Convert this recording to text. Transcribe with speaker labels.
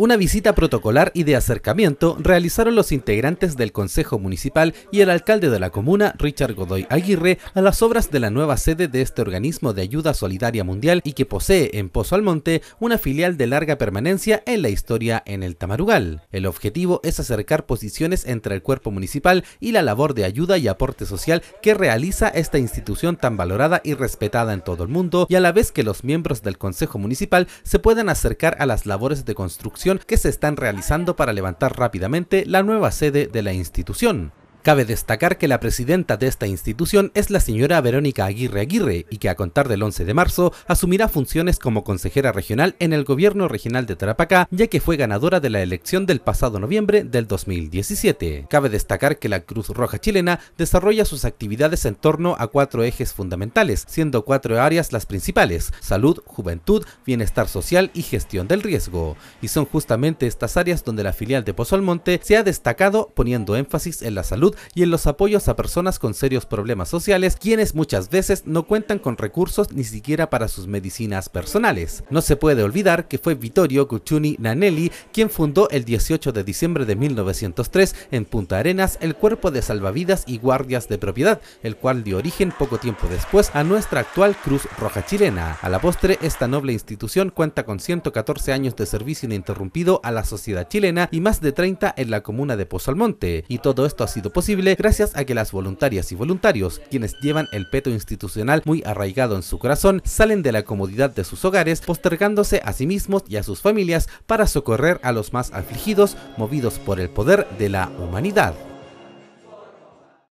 Speaker 1: Una visita protocolar y de acercamiento realizaron los integrantes del Consejo Municipal y el alcalde de la comuna, Richard Godoy Aguirre, a las obras de la nueva sede de este organismo de ayuda solidaria mundial y que posee en Pozo Almonte una filial de larga permanencia en la historia en el Tamarugal. El objetivo es acercar posiciones entre el cuerpo municipal y la labor de ayuda y aporte social que realiza esta institución tan valorada y respetada en todo el mundo y a la vez que los miembros del Consejo Municipal se puedan acercar a las labores de construcción que se están realizando para levantar rápidamente la nueva sede de la institución. Cabe destacar que la presidenta de esta institución es la señora Verónica Aguirre Aguirre y que a contar del 11 de marzo asumirá funciones como consejera regional en el gobierno regional de Tarapacá, ya que fue ganadora de la elección del pasado noviembre del 2017. Cabe destacar que la Cruz Roja chilena desarrolla sus actividades en torno a cuatro ejes fundamentales, siendo cuatro áreas las principales, salud, juventud, bienestar social y gestión del riesgo. Y son justamente estas áreas donde la filial de Pozo Almonte se ha destacado poniendo énfasis en la salud y en los apoyos a personas con serios problemas sociales, quienes muchas veces no cuentan con recursos ni siquiera para sus medicinas personales. No se puede olvidar que fue Vittorio Gucciuni Nanelli quien fundó el 18 de diciembre de 1903 en Punta Arenas el Cuerpo de Salvavidas y Guardias de Propiedad, el cual dio origen poco tiempo después a nuestra actual Cruz Roja Chilena. A la postre, esta noble institución cuenta con 114 años de servicio ininterrumpido a la sociedad chilena y más de 30 en la comuna de Pozo Almonte, y todo esto ha sido gracias a que las voluntarias y voluntarios, quienes llevan el peto institucional muy arraigado en su corazón, salen de la comodidad de sus hogares, postergándose a sí mismos y a sus familias para socorrer a los más afligidos, movidos por el poder de la humanidad.